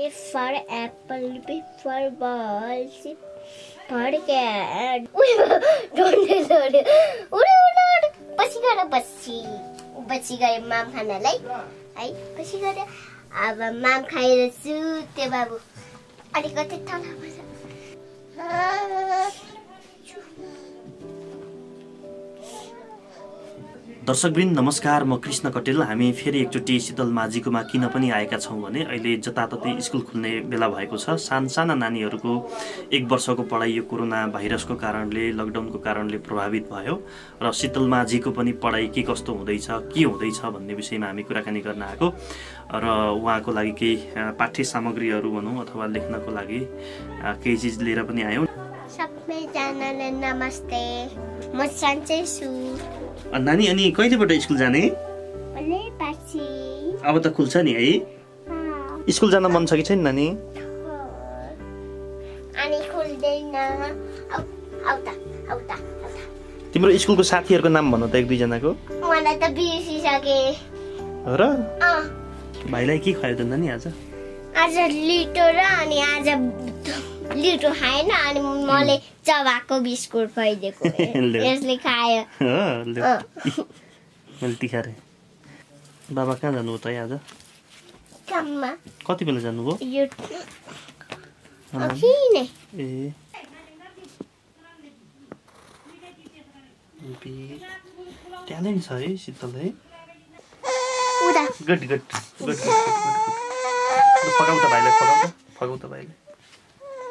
A for apple, B for ball, C for cat. Don't sorry. Ura ura. पछि गएर पछि पछि गयो माम खानालाई है पछि गएर अब माम खाएर छु त्यो बाबु अलिकति तल दर्शकवृन्द नमस्कार म कृष्ण कटेल हामी फेरि एकचोटि शीतल माझीकोमा किन पनि आएका छौँ भने अहिले जताततै स्कुल खुल्ने बेला भएको छ साना नानीहरूको एक वर्षको पढाइ यो कोरोना भाइरसको कारणले लकडाउनको कारणले प्रभावित भयो र शीतल माझीको पनि पढाइ के कस्तो हुँदैछ के हुँदैछ भन्ने विषयमा हामी कुराकानी गर्न आएको र उहाँको लागि केही पाठ्य सामग्रीहरू भनौँ अथवा लेख्नको लागि केही चिज लिएर पनि आयौँ सबैजनालाई नमस्ते म सन्चै छु नानी अनि कहिलेबाट स्कुल जाने अब त खुल्छ नि है स्कुल जान मन छ कि छैन नानी अनि खुल्दैन तिम्रो स्कुलको साथीहरूको नाम भन्नु त एक दुईजनाको मलाई त बिर्सिसके हो र भाइलाई के खुवायो त नानी आज आज लिटो र अनि आज लिटो खाएन अनि मैले चबाको बिस्कुट खुवाइदिएको यसले खायो तिखारे बाबा कहाँ जानुभयो त आज कति बेला जानुभयो ए छ है शीतल है गुड गुड गुड त भाइलाई त त भाइलाई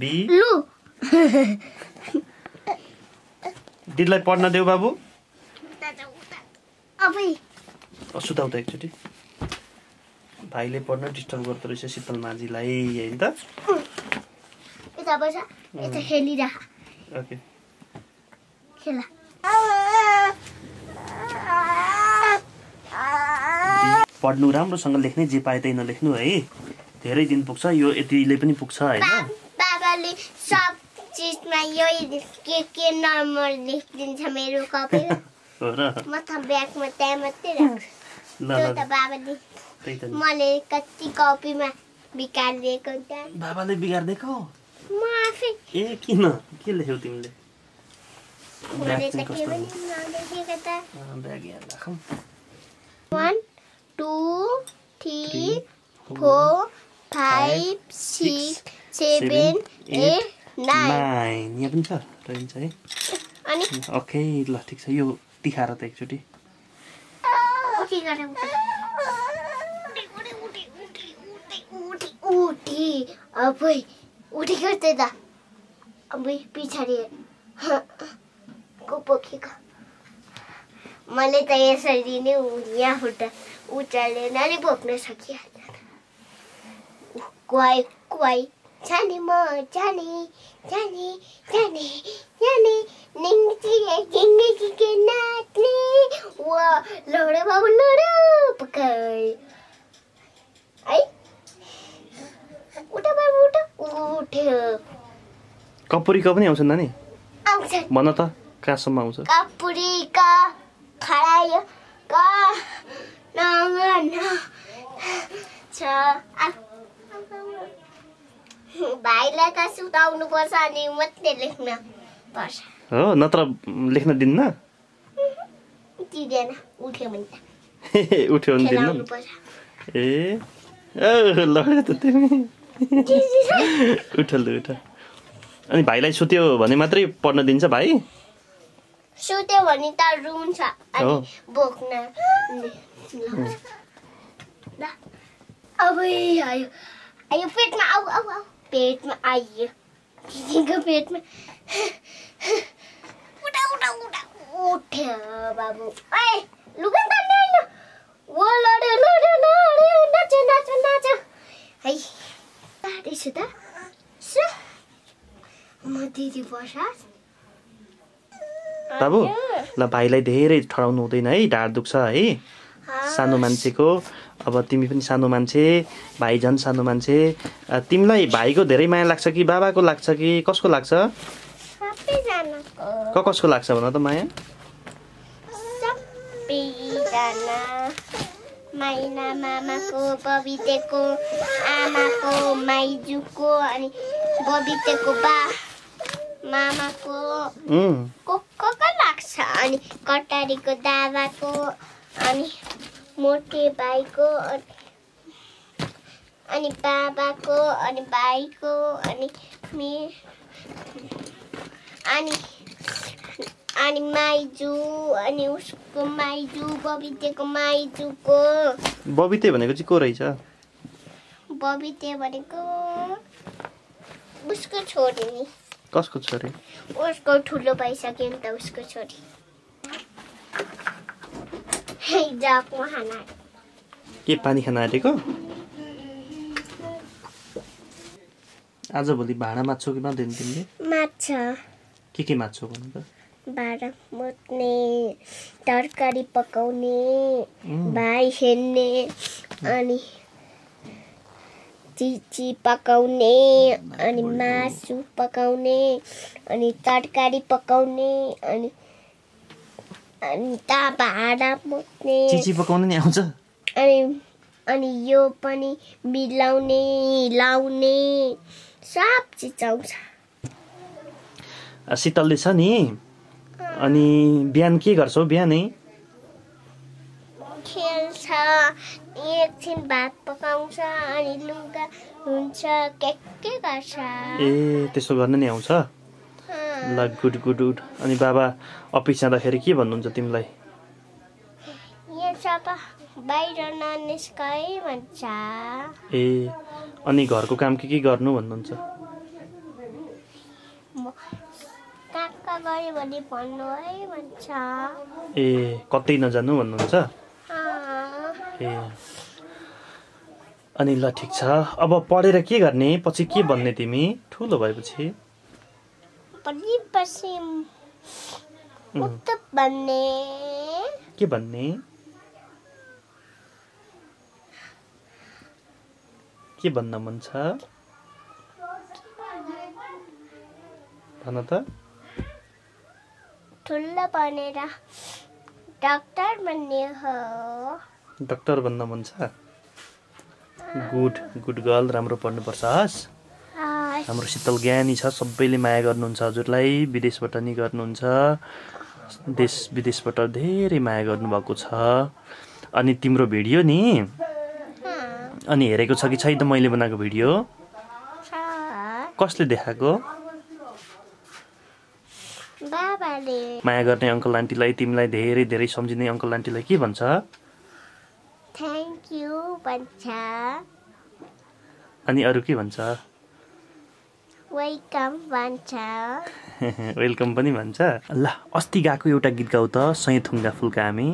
बी दिदीलाई पढ्न देऊ बाबु सुताउँदा एकचोटि भाइले पढ्न डिस्टर्ब गर्दो रहेछ शीतल माझीलाई होइन त पढ्नु राम्रोसँग लेख्ने जे पाए त्यही नलेख्नु है धेरै दिन पुग्छ यो यतिले पनि पुग्छ होइन यसपालि सब चिजमा यो के के नर्मल लेखिदिन्छ मेरो कपी म त ब्यागमा त्यहाँ मात्रै राख्छु त्यो त बाबाले मैले कति कपीमा बिगार दिएको बाबाले बिगार दिएको म आफै ए किन के लेख्यौ तिमीले one two three four five six seven nine यहाँ पनि छ रहन्छ है ओके ल ठिक छ यो तिखाएर त एकचोटि मैले त यसरी नै यहाँबाट उचालेर नै बोक्न सकिहाल्छ कुवाई कुवाई Johnny more, Johnny, Johnny, Johnny, Johnny, Ningy, Jingy, Jingy, Natli, Wow, Loda, Wow, Loda, Pakal. Ay, उठा बाबु उठा उठ्यो कपुरीका Mana ta? नानी आउँछ भन Kapuri ka khara ya ka na नङ na छ भाइलाई त सुताउनु पर्छ अनि मात्रै लेख्न पर्छ हो नत्र लेख्न दिन्न दिँदैन उठ्यो भने उठ्यो भने दिन्न ए लड्यो तिमी उठ उठ अनि भाइलाई सुत्यो भने मात्रै पढ्न दिन्छ भाइ सुत्यो भने त रुन्छ अनि बोक्न अब आयो आयो पेटमा आऊ आऊ आऊ पेट में आइए किसी के पेट में उठा उठा उठा उठे बाबू ओए लुगा नहीं हैन वो लड़े लड़े लड्यो नाच्यो नाच्यो नाच्यो है टाढी छु सु म दिदी बसास बाबु ल भाइलाई धेरै ठडाउनु हुँदैन है ढाड दुख्छ है सानो मान्छेको अब तिमी पनि सानो मान्छे भाइ झन् सानो मान्छे तिमीलाई भाइको धेरै माया लाग्छ कि बाबाको लाग्छ कि कसको लाग्छ क कसको लाग्छ भन त माया माइना मामाको बबितेको आमाको माइजूको अनि बबितेको बा मामाको को को को लाग्छ अनि कटारीको दादाको अनि मोटे भाइको अनि बाबाको अनि भाइको अनि मे अनि अनि माइजू अनि उसको माइजू बबितेको माइजूको बबिते भनेको चाहिँ को रहेछ बबिते भनेको उसको छोरी नि कसको छोरी उसको ठुलो भइसक्यो नि त उसको छोरी के पानी खान आँटेको आजभोलि भाँडा माछौ कि मात्रै तिमीले माछ के के माछौ भन्नु त भाँडा मुत्ने तरकारी पकाउने भाइ हेर्ने अनि चिची पकाउने अनि मासु पकाउने अनि तरकारी पकाउने अनि अनि त भाँडा मुट्ने चिची पकाउनु नि आउँछ अनि अनि यो पनि मिलाउने लाउने सब चिज आउँछ शीतलले छ नि अनि बिहान के गर्छौ बिहानै खेल्छ एकछिन भात पकाउँछ अनि लुगा हुन्छ के के गर्छ ए त्यसो गर्न नि आउँछ ल गुड गुड गुड अनि बाबा अफिस जाँदाखेरि के भन्नुहुन्छ तिमीलाई ए अनि घरको काम के के गर्नु भन्नुहुन्छ ए कतै नजानु भन्नुहुन्छ ए अनि ल ठिक छ अब पढेर के गर्ने पछि के भन्ने तिमी ठुलो भएपछि पनि बसेँ उत्तर भन्ने के भन्ने के भन्न मन छ भन त ठुलो बनेर डाक्टर बन्ने हो डाक्टर भन्न मन छ गुड गुड गर्ल राम्रो पढ्नुपर्छ हस् हाम्रो शीतल ज्ञानी छ सबैले माया गर्नुहुन्छ हजुरलाई विदेशबाट नि गर्नुहुन्छ देश विदेशबाट धेरै माया गर्नुभएको छ अनि तिम्रो भिडियो नि अनि हेरेको छ कि त मैले बनाएको भिडियो कसले देखाएको माया गर्ने अङ्कल आन्टीलाई तिमीलाई धेरै धेरै सम्झिने अङ्कल आन्टीलाई के भन्छ थ्याङ्क यू भन्छ अनि अरू के भन्छ वेलकम पनि भन्छ ल अस्ति गाएको एउटा गीत गाउँ त थुङ्गा फुल्का हामी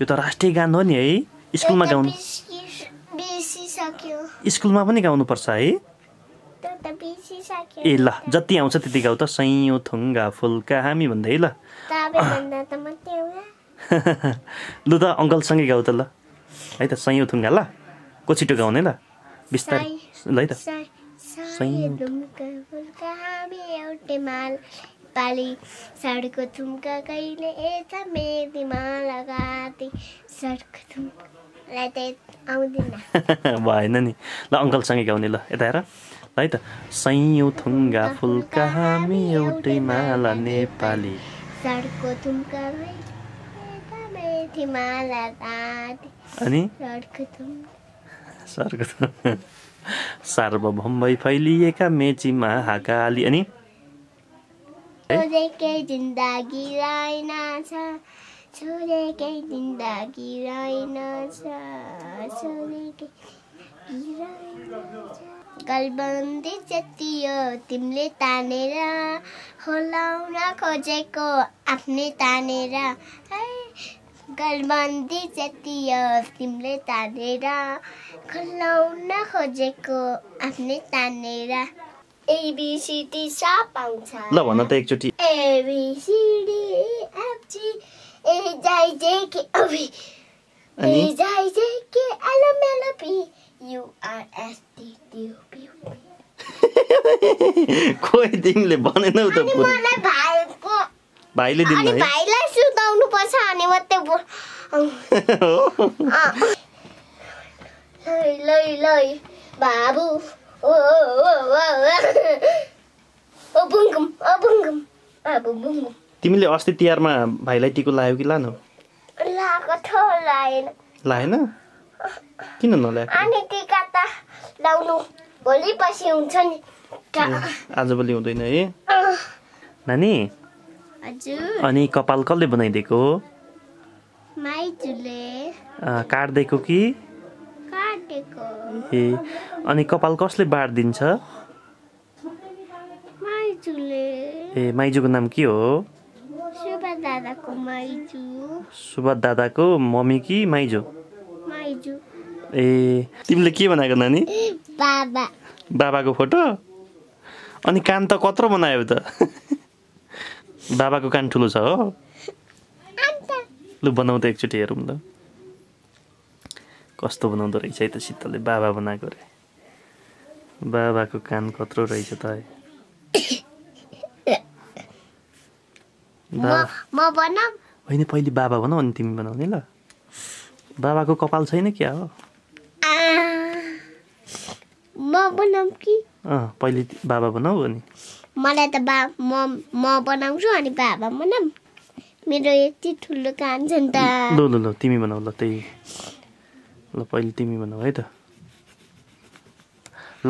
यो त राष्ट्रिय गान हो नि है स्कुलमा गाउनु स्कुलमा पनि गाउनुपर्छ है ए ल जति आउँछ त्यति गाउँ त सयौँ थुङ्गा फुल्का हामी भन्दै है ल लु त अङ्कलसँगै गाउँ त ल है त सयौँ थुङ्गा ल को छिटो गाउने ल बिस्तारै ल है त थुङ्गा हामी एउटै माल पाली सडको थुम्का कहिले यता मेदीमा लगाते सडको थुम्कालाई त आउँदैन भएन नि ल अङ्कलसँगै गाउने ल यता हेर है त सयौँ थुङ्गा फुल्का हामी एउटै माला नेपाली सडको थुम्का अनि सडको थुम्का भई फैलिएका मेचीमा हाकाली अनि गलबन्दी चेतियो तिमीले तानेर होलाउन खोजेको आफ्नै तानेर गलबन्दी जति तिमीले तानेर खुलाउन खोजेको आफ्नै तानेर एबिसिडी सा पाउँछ ल भन त एकचोटि K, एफजी ए जाई जे के K, ए M, जे के U, R, S, R S T U, P कोही तिमीले भनेनौ त मलाई भाइको भाइले दिनु है लै लै बाबु ओ ओ तिमीले अस्ति तिहारमा भाइलाई टिको लायो कि लानु लाएन किन नलायो भोलि हुँदैन है नानी अनि कपाल कसले बनाइदिएको काट्दैको कि ए अनि कपाल कसले बाँडिदिन्छ ए माइजूको नाम के हो सुभाष दादाको मम्मी कि माइजू ए तिमीले के बनाएको नानी बाबा बाबाको फोटो अनि कान त कत्रो बनायो त बाबाको कान ठुलो छ हो लु बनाउँदा एकचोटि हेरौँ ल कस्तो बनाउँदो रहेछ है त शीतलले बाबा बनाएको रे बाबाको कान कत्रो रहेछ त है होइन पहिले बाबा बनाऊ अनि तिमी बनाउने ल बाबाको कपाल छैन क्या हो कि पहिले बाबा बनाऊ अनि मलाई त बा म बनाउँछु अनि बाबा बनाऊ मेरो यति ठुलो कान छ नि त ल ल ल तिमी भनौ ल त्यही ल पहिले तिमी भनौ है त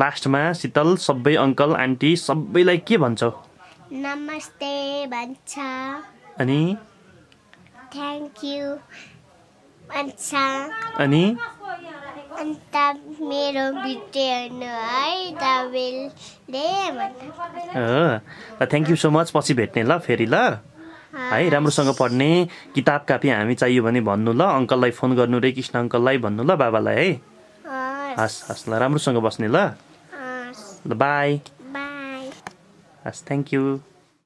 लास्टमा शीतल सबै अङ्कल आन्टी सबैलाई के भन्छौ नमस्ते भन्छ अनि थ्याङ्क यू भन्छ अनि अन्त मेरो भिडियो हेर्नु है त थ्याङ्क यू सो मच पछि भेट्ने ल फेरि ल है राम्रोसँग पढ्ने किताब कापी हामी चाहियो भने भन्नु ल अङ्कललाई फोन गर्नु रे कृष्ण अङ्कललाई भन्नु ल बाबालाई है हस् हस् ल राम्रोसँग बस्ने ल ल बाई हस् थ्याङ्क यू